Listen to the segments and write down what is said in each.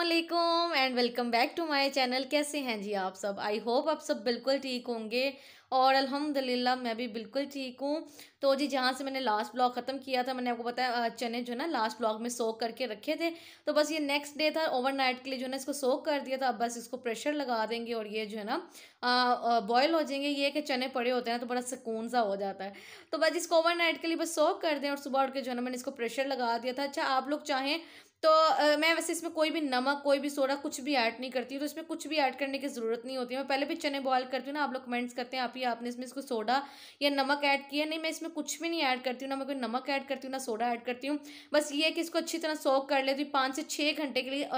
Aslam and welcome back to my channel कैसे हैं जी आप सब आई होप आप सब बिल्कुल ठीक होंगे और अल्हम्दुलिल्लाह मैं भी बिल्कुल ठीक हूँ तो जी जहाँ से मैंने लास्ट ब्लॉग ख़त्म किया था मैंने आपको बताया चने जो है ना लास्ट ब्लॉग में सोक करके रखे थे तो बस ये नेक्स्ट डे था ओवरनाइट के लिए जो है ना इसको सोक कर दिया था अब बस इसको प्रेशर लगा देंगे और ये जो है ना बॉयल हो जाएंगे ये कि चने पड़े होते हैं तो बड़ा सुकून सा हो जाता है तो बस इसको ओवर नाइट के लिए बस सोव कर दें और सुबह उठ के जो है ना मैंने इसको प्रेशर लगा दिया था अच्छा आप लोग चाहें तो आ, मैं वैसे इसमें कोई भी नमक कोई भी सोडा कुछ भी ऐड नहीं करती हूँ तो इसमें कुछ भी ऐड करने की ज़रूरत नहीं होती मैं पहले भी चने बॉयल करती हूँ ना आप लोग कमेंट्स करते हैं आप ही आपने इसमें इसको सोडा या नमक ऐड किया नहीं मैं इसमें कुछ भी नहीं ऐड करती हूँ ना मैं कोई नमक ऐड करती हूँ ना सोडा ऐड करती हूँ बस ये है कि इसको अच्छी तरह सोव कर लेती तो हूँ पाँच से छः घंटे के लिए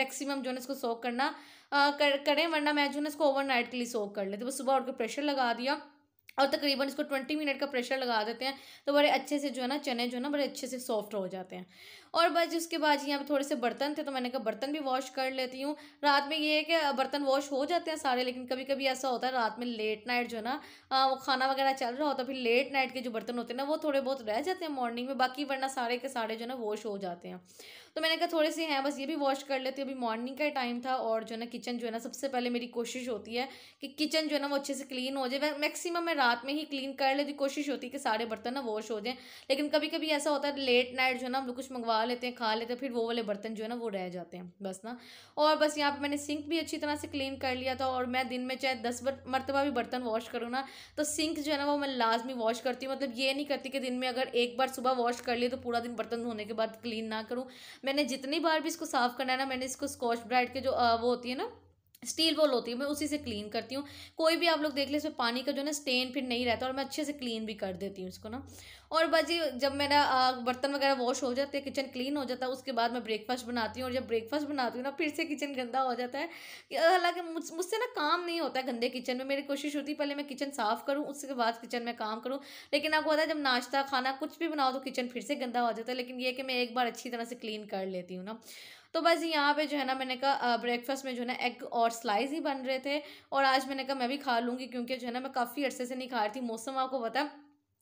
मैक्सिमम जो है इसको सोव करना करें वरना मैं जो है इसको ओवरनाइट के लिए सोव कर लेते बस सुबह उठ के प्रेशर लगा दिया और तकरीबन इसको ट्वेंटी मिनट का प्रेशर लगा देते हैं तो बड़े अच्छे से जो है ना चने जो है ना बड़े अच्छे से सॉफ्ट हो जाते हैं और बस उसके बाद यहाँ पे थोड़े से बर्तन थे तो मैंने कहा बर्तन भी वॉश कर लेती हूँ रात में ये है कि बर्तन वॉश हो जाते हैं सारे लेकिन कभी कभी ऐसा होता है रात में लेट नाइट जो है ना वो खाना वगैरह चल रहा होता है फिर लेट नाइट के जो बर्तन होते हैं ना वो थोड़े बहुत रह जाते हैं मॉर्निंग में बाकी वरना सारे के सारे जो है ना वॉश हो जाते हैं तो मैंने कहा थोड़े से हैं बस ये भी वॉश कर लेती हूँ अभी मॉर्निंग का टाइम था और जो है ना किचन जो है ना सबसे पहले मेरी कोशिश होती है कि किचन जो है ना वो अच्छे से क्लीन हो जाए मैक्सिमम मैं रात में ही क्लीन कर लेती कोशिश होती है कि सारे बर्तन ना वॉश हो जाएँ लेकिन कभी कभी ऐसा होता है लेट नाइट जो है ना हम लोग कुछ मंगवा लेते हैं खा लेते हैं फिर वो वाले बर्तन जो है ना वो रह जाते हैं बस ना और बस यहाँ पर मैंने सिंक भी अच्छी तरह से क्लीन कर लिया था और मैं दिन में चाहे दस मरतबा भी बर्तन वॉश करूँ ना तो सिंक जो है ना वो मैं लाजमी वॉश करती हूँ मतलब ये नहीं करती कि दिन में अगर एक बार सुबह वॉश कर लिए तो पूरा दिन बर्तन धोने के बाद क्लीन ना करूँ मैंने जितनी बार भी इसको साफ़ करना है ना मैंने इसको स्कॉच ब्राइट के जो वो होती है ना स्टील बॉल होती है मैं उसी से क्लीन करती हूँ कोई भी आप लोग देख ले इसमें पानी का जो ना स्टेन फिर नहीं रहता और मैं अच्छे से क्लीन भी कर देती हूँ इसको ना और बाजी जब मेरा बर्तन वगैरह वॉश हो जाते हैं किचन क्लीन हो जाता है उसके बाद मैं ब्रेकफास्ट बनाती हूँ और जब ब्रेकफास्ट बनाती हूँ ना फिर से किचन गंदा हो जाता है हालांकि मुझसे ना काम नहीं होता गंदे किचन में मेरी कोशिश होती है पहले मैं किचन साफ़ करूँ उसके बाद किचन में काम करूँ लेकिन आपको पता है जब नाश्ता खाना कुछ भी बनाओ तो किचन फिर से गंदा हो जाता है लेकिन यह कि मैं एक बार अच्छी तरह से क्लीन कर लेती हूँ ना तो बस यहाँ पे जो है ना मैंने कहा ब्रेकफास्ट में जो है ना एग और स्लाइस ही बन रहे थे और आज मैंने कहा मैं भी खा लूँगी क्योंकि जो है ना मैं काफ़ी अर्से से नहीं खा रही थी मौसम आपको पता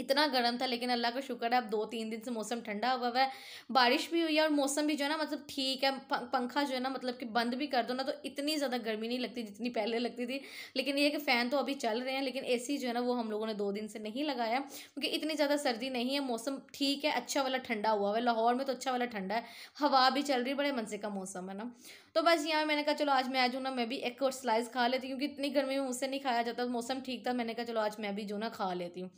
इतना गर्म था लेकिन अल्लाह का शुक्र है अब दो तीन दिन से मौसम ठंडा हुआ हुआ है बारिश भी हुई है और मौसम भी जो है ना मतलब ठीक है पंखा जो है ना मतलब कि बंद भी कर दो ना तो इतनी ज़्यादा गर्मी नहीं लगती जितनी पहले लगती थी लेकिन ये कि फ़ैन तो अभी चल रहे हैं लेकिन ए जो है ना वो हम लोगों ने दो दिन से नहीं लगाया क्योंकि इतनी ज़्यादा सर्दी नहीं है मौसम ठीक है अच्छा वाला ठंडा हुआ है लाहौर में तो अच्छा वाला ठंडा है हवा भी चल रही है बड़े मन का मौसम है ना तो बस यहाँ मैंने कहा चलो आज मैं जो ना मैं भी एक और स्लाइस खा लेती हूँ क्योंकि इतनी गर्मी में मुझसे नहीं खाया जाता मौसम ठीक था मैंने कहा चलो आज मैं भी जो ना खा लेती हूँ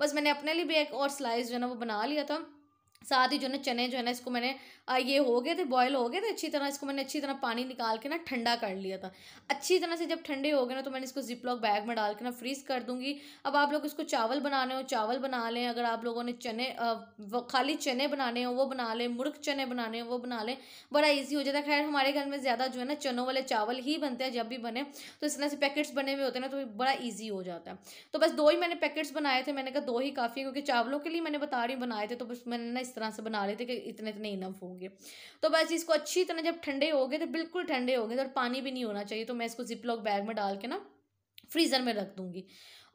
बस मैंने अपने लिए भी एक और स्लाइस जो है ना वो बना लिया था साथ ही जो है चने जो है ना इसको मैंने ये हो गए थे बॉयल हो गए थे अच्छी तरह इसको मैंने अच्छी तरह पानी निकाल के ना ठंडा कर लिया था अच्छी तरह से जब ठंडे हो गए ना तो मैंने इसको जिप लॉक बैग में डाल के ना फ्रीज़ कर दूंगी अब आप लोग इसको चावल बनाने हो चावल बना लें अगर आप लोगों ने चने खाली चने बनाने हो वो बना लें मुर्ख चने बनाने हो वो बना लें बड़ा ईजी हो जाता है खैर हमारे घर में ज़्यादा जो है ना चनों वाले चावल ही बनते हैं जब भी बने तो इस तरह से पैकेट्स बने हुए होते हैं ना तो बड़ा ईजी हो जाता है तो बस दो ही मैंने पैकेट्स बनाए थे मैंने कहा दो ही काफ़ी क्योंकि चावलों के लिए मैंने बता रही बनाए थे तो बस मैंने इस तरह से बना लेते कि इतने इतने इनफ होंगे तो बस इसको अच्छी तरह जब ठंडे हो गए तो बिल्कुल ठंडे हो गए तो पानी भी नहीं होना चाहिए तो मैं इसको जिप लॉक बैग में डाल के ना फ्रीज़र में रख दूँगी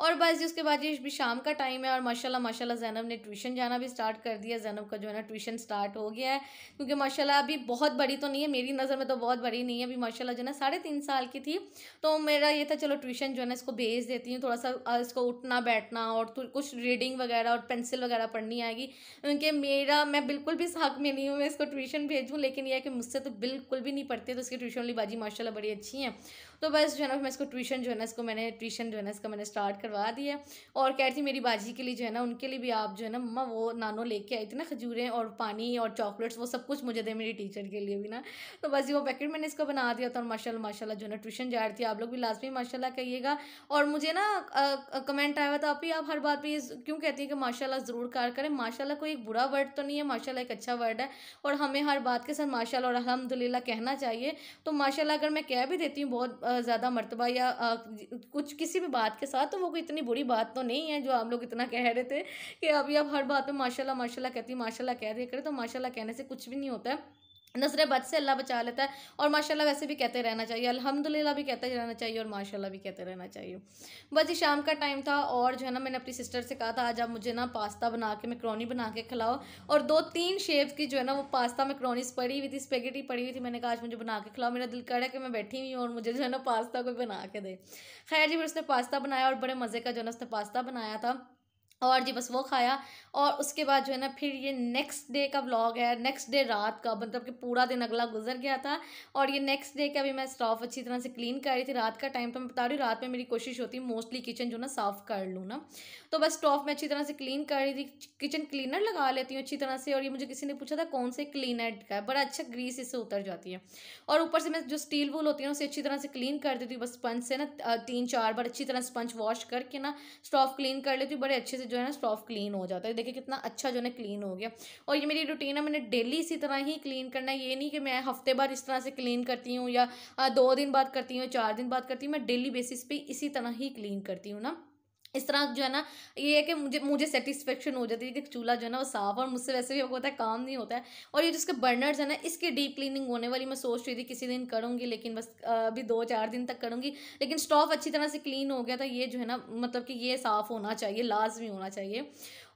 और बस जी उसके बाद ये भी शाम का टाइम है और माशाल्लाह माशाल्लाह जैनब ने ट्यूशन जाना भी स्टार्ट कर दिया जैनब का जो है ना ट्यूशन स्टार्ट हो गया है क्योंकि माशाल्लाह अभी बहुत बड़ी तो नहीं है मेरी नज़र में तो बहुत बड़ी नहीं है अभी माशाल्लाह जो है ना साढ़े तीन साल की थी तो मेरा ये था चलो ट्यूशन जो है ना इसको भेज देती हूँ थोड़ा सा इसको उठना बैठना और तो कुछ रीडिंग वगैरह और पेंसिल वगैरह पढ़नी आएगी क्योंकि मेरा मैं बिल्कुल भी हक में नहीं हूँ मैं इसको ट्यूशन भेजूँ लेकिन यह है कि मुझसे तो बिल्कुल भी नहीं पढ़ती तो इसकी ट्यूशन वाली बाजी माशाला बड़ी अच्छी हैं तो बस जो है ना मैं इसको ट्यूशन जो है ना इसको मैंने ट्यूशन जो है ना इसका मैंने स्टार्ट करवा दिया और कह रही थी मेरी बाजी के लिए जो है ना उनके लिए भी आप जो है ना मम्मा वो नानो लेके आई थी ना खजूरें और पानी और चॉकलेट्स वो सब कुछ मुझे दे मेरी टीचर के लिए भी ना तो बस वो पैकेट मैंने इसको बना दिया था और माशा माशा जो है ना ट्यूशन जा रही थी आप लोग भी लाजमी माशा कहिएगा और मुझे ना कमेंट आया हुआ था आप ही आप हर बात भी क्यों कहती हैं कि माशाला ज़रूर कार करें माशा कोई एक बुरा वर्ड तो नहीं है माशा एक अच्छा वर्ड है और हमें हर बात के साथ माशा और अलहमदिल्ला कहना चाहिए तो माशा अगर मैं कह भी देती हूँ बहुत ज़्यादा मरतबा या कुछ किसी भी बात के साथ तो वो कोई इतनी बुरी बात तो नहीं है जो आप लोग इतना कह रहे थे कि अभी आप हर बात में माशाल्लाह माशाल्लाह कहती माशाल्लाह कह दिया करें तो माशाल्लाह कहने से कुछ भी नहीं होता है नसरे बद से अल्लाह बचा लेता है और माशाल्लाह वैसे भी कहते रहना चाहिए अल्हम्दुलिल्लाह भी कहते रहना चाहिए और माशाल्लाह भी कहते रहना चाहिए बस ये शाम का टाइम था और जो है ना मैंने अपनी सिस्टर से कहा था आज आप मुझे ना पास्ता बना के मैक्रोनी बना के खिलाओ और दो तीन शेप की जो है ना वो पास्ता मैक्रोनीस पड़ी हुई थी स्पेगेटी पड़ी हुई थी मैंने कहा आज मुझे बना के खिलाओ मेरा दिल कर है कि मैं बैठी हुई हूँ और मुझे जो है ना पास्ता कोई बना के दे खैर जी फिर उसने पास्ता बनाया और बड़े मज़े का जो है ना उसने पास्ता बनाया था और जी बस वो खाया और उसके बाद जो है ना फिर ये नेक्स्ट डे का ब्लॉग है नेक्स्ट डे रात का मतलब कि पूरा दिन अगला गुजर गया था और ये नेक्स्ट डे का भी मैं स्टॉफ अच्छी तरह से क्लीन कर रही थी रात का टाइम तो मैं बता रही हूँ रात में मेरी कोशिश होती है मोस्टली किचन जो ना साफ़ कर लूँ ना तो बस स्टॉफ में अच्छी तरह से क्लीन कर रही थी किचन क्लीनर लगा लेती हूँ अच्छी तरह से और ये मुझे किसी ने पूछा था कौन से क्लीनर का बड़ा अच्छा ग्रीस इससे उतर जाती है और ऊपर से मैं जो स्टील वूल होती है उसे अच्छी तरह से क्लीन कर देती हूँ बस स्पंज से ना तीन चार बार अच्छी तरह स्पंज वॉश करके ना स्टॉफ क्लीन कर लेती हूँ बड़े अच्छे से से जो है ना स्टॉफ क्लीन हो जाता है देखिए कितना अच्छा जो है क्लीन हो गया और ये मेरी रूटीन है मैंने डेली इसी तरह ही क्लीन करना है ये नहीं कि मैं हफ्ते बार इस तरह से क्लीन करती हूँ या दो दिन बाद करती हूँ चार दिन बाद करती हूँ मैं डेली बेसिस पे इसी तरह ही क्लीन करती हूँ ना इस तरह जो है ना ये है कि मुझे मुझे सेटिस्फेक्शन हो जाती है कि चूल्हा जो है ना वो साफ़ और मुझसे वैसे भी होता है काम नहीं होता है और ये जिसके बर्नर्स है ना इसकी डीप क्लीनिंग होने वाली मैं सोच रही थी किसी दिन करूँगी लेकिन बस अभी दो चार दिन तक करूँगी लेकिन स्टॉव अच्छी तरह से क्लीन हो गया था तो ये जो है ना मतलब कि ये साफ़ होना चाहिए लाजमी होना चाहिए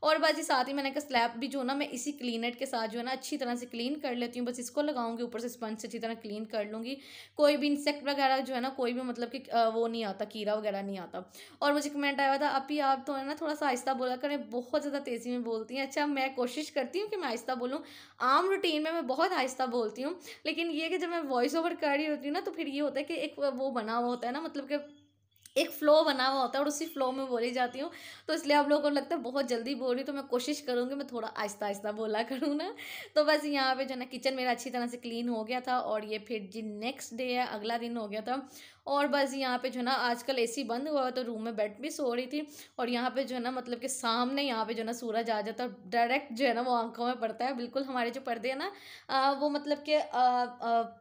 और बस ये साथ ही मैंने कहा स्लैब भी जो ना मैं इसी क्लीनर के साथ जो है ना अच्छी तरह से क्लीन कर लेती हूँ बस इसको लगाऊंगी ऊपर से स्पंज से अच्छी तरह क्लीन कर लूँगी कोई भी इंसेक्ट वगैरह जो है ना कोई भी मतलब कि वो नहीं आता कीड़ा वगैरह नहीं आता और मुझे कमेंट आया था अभी आप तो है ना थोड़ा सा आहिस्ता बोला करें बहुत ज़्यादा तेज़ी में बोलती हैं अच्छा मैं कोशिश करती हूँ कि मैं आहिस्ता बोलूँ आम रूटीन में मैं बहुत आहिस्ता बोलती हूँ लेकिन ये कि जब मैं वॉइस ओवर कर रही होती हूँ ना तो फिर ये होता है कि एक वो बना हुआ होता है ना मतलब कि एक फ़्लो बना हुआ होता है और उसी फ़्लो में बोली जाती हूँ तो इसलिए आप लोगों को लगता है बहुत जल्दी बोल रही तो मैं कोशिश करूँगी मैं थोड़ा आहिस्ता आहिस्ता बोला करूँ ना तो बस यहाँ पे जो है ना किचन मेरा अच्छी तरह से क्लीन हो गया था और ये फिर जी नेक्स्ट डे है अगला दिन हो गया था और बस यहाँ पे जो है ना आजकल सी बंद हुआ हुआ तो रूम में बेड भी सो रही थी और यहाँ पे जो है ना मतलब कि सामने यहाँ पे जो है ना सूरज आ जाता है डायरेक्ट जो है ना वो आंखों में पड़ता है बिल्कुल हमारे जो पर्दे हैं ना आ, वो मतलब कि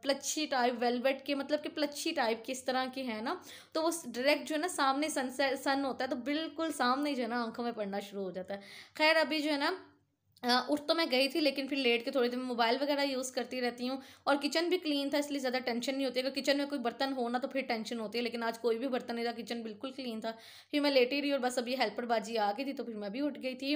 प्लच्छी टाइप वेलवेट के मतलब कि प्लच्छी टाइप किस तरह की है ना तो वो डायरेक्ट जो है ना सामने सनसेट सन होता है तो बिल्कुल सामने जो है ना आंखों में पड़ना शुरू हो जाता है खैर अभी जो है ना उठ तो मैं गई थी लेकिन फिर लेट के थोड़ी देर में मोबाइल वगैरह यूज़ करती रहती हूँ और किचन भी क्लीन था इसलिए ज़्यादा टेंशन नहीं होती अगर किचन में कोई बर्तन हो ना तो फिर टेंशन होती है लेकिन आज कोई भी बर्तन नहीं था किचन बिल्कुल क्लीन था फिर मैं लेटी रही और बस अभी हेल्परबाजी आ गई थी तो फिर मैं भी उठ गई थी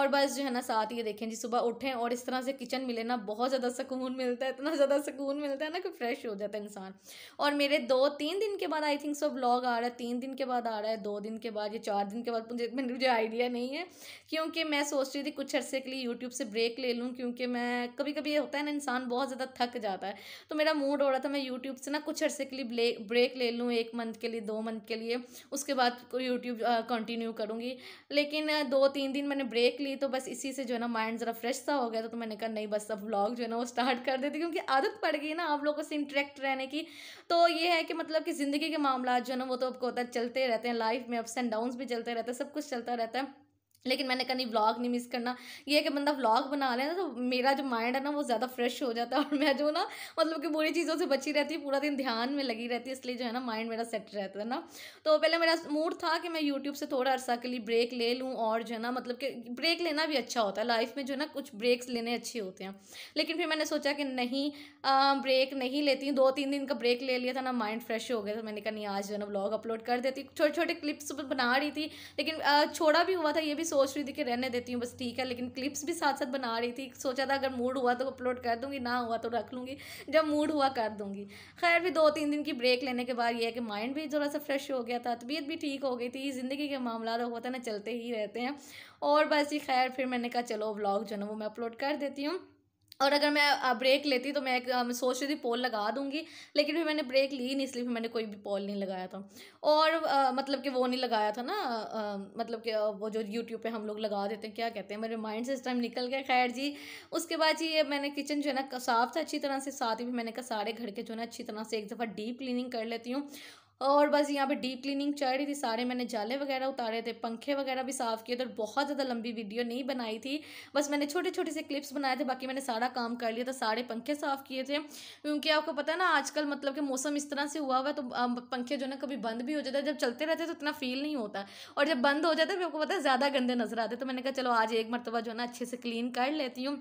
और बस जो है ना साथ ये देखें जी सुबह उठें और इस तरह से किचन मिले ना बहुत ज़्यादा सुकून मिलता है इतना ज़्यादा सुकून मिलता है ना कि फ्रेश हो जाता है इंसान और मेरे दो तीन दिन के बाद आई थिंक सो ब्लॉग आ रहा है तीन दिन के बाद आ रहा है दो दिन के बाद या चार दिन के बाद मुझे मुझे आइडिया नहीं है क्योंकि मैं सोच रही थी कुछ अरसे के लिए यूट्यूब से ब्रेक ले लूँ क्योंकि मैं कभी कभी ये होता है ना इंसान बहुत ज़्यादा थक जाता है तो मेरा मूड हो रहा था मैं यूट्यूब से ना कुछ अर्से के लिए ब्रेक ले लूँ एक मंथ के लिए दो मंथ के लिए उसके बाद यूट्यूब कंटिन्यू करूँगी लेकिन दो तीन दिन मैंने ब्रेक ली तो बस इसी से जो है ना माइंड ज़रा फ्रेश सा हो गया था तो मैंने कहा नहीं बस अब ब्लॉग जो है ना वो स्टार्ट कर देती क्योंकि आदत पड़ गई ना आप लोगों से इंटरेक्ट रहने की तो ये है कि मतलब कि ज़िंदगी के मामला जो है ना वो तो आपको होता है चलते रहते हैं लाइफ में अप्स एंड डाउन भी चलते रहते हैं सब कुछ चलता रहता है लेकिन मैंने कहीं व्लॉग नहीं मिस करना ये है कि बंदा व्लॉग बना रहे ना तो मेरा जो माइंड है ना वो ज़्यादा फ्रेश हो जाता है और मैं जो ना मतलब कि बुरी चीज़ों से बची रहती हूँ पूरा दिन ध्यान में लगी रहती है इसलिए जो है ना माइंड मेरा सेट रहता है ना तो पहले मेरा मूड था कि मैं यूट्यूब से थोड़ा अर्सा के लिए ब्रेक ले लूँ और जो है ना मतलब कि ब्रेक लेना भी अच्छा होता है लाइफ में जो है ना कुछ ब्रेक्स लेने अच्छे होते हैं लेकिन फिर मैंने सोचा कि नहीं ब्रेक नहीं लेती दो तीन दिन का ब्रेक ले लिया था ना माइंड फ्रेश हो गया था मैंने कहा नहीं आज जो है ना ब्लॉग अपलोड कर देती छोटे छोटे क्लिप्स बना रही थी लेकिन छोड़ा भी हुआ था ये भी सोच रही थी कि रहने देती हूँ बस ठीक है लेकिन क्लिप्स भी साथ साथ बना रही थी सोचा था अगर मूड हुआ तो अपलोड कर दूँगी ना हुआ तो रख लूँगी जब मूड हुआ कर दूँगी खैर भी दो तीन दिन की ब्रेक लेने के बाद यह है कि माइंड भी थोड़ा सा फ्रेश हो गया था तबीयत भी ठीक हो गई थी ज़िंदगी के मामला तो होता ना चलते ही रहते हैं और बस ये खैर फिर मैंने कहा चलो ब्लॉग जो है ना वो मैं अपलोड कर देती हूँ और अगर मैं ब्रेक लेती तो मैं एक सोच रही थी पोल लगा दूंगी लेकिन फिर मैंने ब्रेक ली नहीं इसलिए फिर मैंने कोई भी पोल नहीं लगाया था और आ, मतलब कि वो नहीं लगाया था ना आ, मतलब कि वो जो यूट्यूब पे हम लोग लगा देते हैं क्या कहते हैं मेरे माइंड से इस टाइम निकल गया खैर जी उसके बाद जी ये मैंने किचन जो है ना साफ़ था अच्छी तरह से साथ ही मैंने कहा सारे घर के जो है ना अच्छी तरह से एक दफ़ा डीप क्लिनिंग कर लेती हूँ और बस यहाँ पे डीप क्लीनिंग चल रही थी सारे मैंने जाले वगैरह उतारे थे पंखे वगैरह भी साफ़ किए थे और बहुत ज़्यादा लंबी वीडियो नहीं बनाई थी बस मैंने छोटे छोटे से क्लिप्स बनाए थे बाकी मैंने सारा काम कर लिया था सारे पंखे साफ़ किए थे क्योंकि आपको पता है ना आजकल मतलब कि मौसम इस तरह से हुआ हुआ है तो पंखे जो ना कभी बंद भी हो जाते हैं जब चलते रहते तो इतना फील नहीं होता और जब बंद हो जाता फिर आपको पता है ज़्यादा गंदे नज़र आते तो मैंने कहा चलो आज एक मरतबा जो है ना अच्छे से क्लीन कर लेती हूँ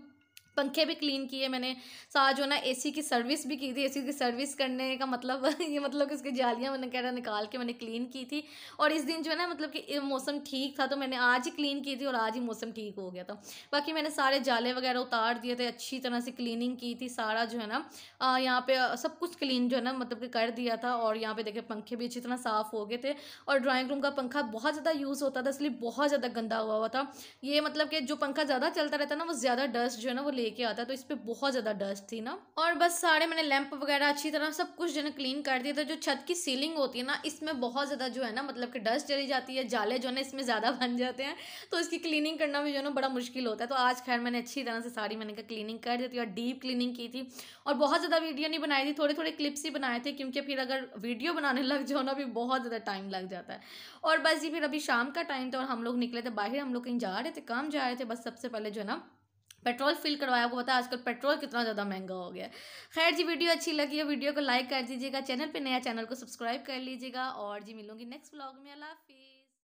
पंखे भी क्लीन किए मैंने साथ जो ना एसी की सर्विस भी की थी एसी की सर्विस करने का मतलब ये मतलब कि उसकी जालियाँ मैंने कह रहा निकाल के मैंने क्लीन की थी और इस दिन जो है ना मतलब कि मौसम ठीक था तो मैंने आज ही क्लीन की थी और आज ही मौसम ठीक हो गया था बाकी मैंने सारे जाले वगैरह उतार दिए थे अच्छी तरह से क्लीनिंग की थी सारा जो है ना यहाँ पर सब कुछ क्लीन जो है ना मतलब कि कर दिया था और यहाँ पर देखे पंखे भी अच्छी तरह साफ़ हो गए थे और ड्राॅइंग रूम का पंखा बहुत ज़्यादा यूज़ होता था इसलिए बहुत ज़्यादा गंदा हुआ हुआ था ये मतलब कि जो पंखा ज़्यादा चलता रहता ना वो ज़्यादा डस्ट जो है ना वो लेके आता तो इस पर बहुत ज़्यादा डस्ट थी ना और बस सारे मैंने लैंप वगैरह अच्छी तरह सब कुछ जो है क्लीन कर दिया था तो जो छत की सीलिंग होती है ना इसमें बहुत ज़्यादा जो है ना मतलब कि डस्ट चली जाती है जाले जो है ना इसमें ज़्यादा बन जाते हैं तो इसकी क्लीनिंग करना भी जो है ना बड़ा मुश्किल होता है तो आज खैर मैंने अच्छी तरह से सारी मैंने कहा क्लीनिंग कर दी थी और डीप क्लीनिंग की थी और बहुत ज़्यादा वीडियो नहीं बनाई थी थोड़े थोड़े क्लिप्स ही बनाए थे क्योंकि फिर अगर वीडियो बनाने लग जाओ ना भी बहुत ज़्यादा टाइम लग जाता है और बस ये फिर अभी शाम का टाइम था और हम लोग निकले थे बाहर हम लोग कहीं जा रहे थे काम जा रहे थे बस सबसे पहले जो है ना पेट्रोल फिल करवाया आपको पता है आजकल पेट्रोल कितना ज़्यादा महंगा हो गया खैर जी वीडियो अच्छी लगी है वीडियो को लाइक कर दीजिएगा चैनल पे नया चैनल को सब्सक्राइब कर लीजिएगा और जी मिलूंगी नेक्स्ट ब्लॉग में अला हाफिज़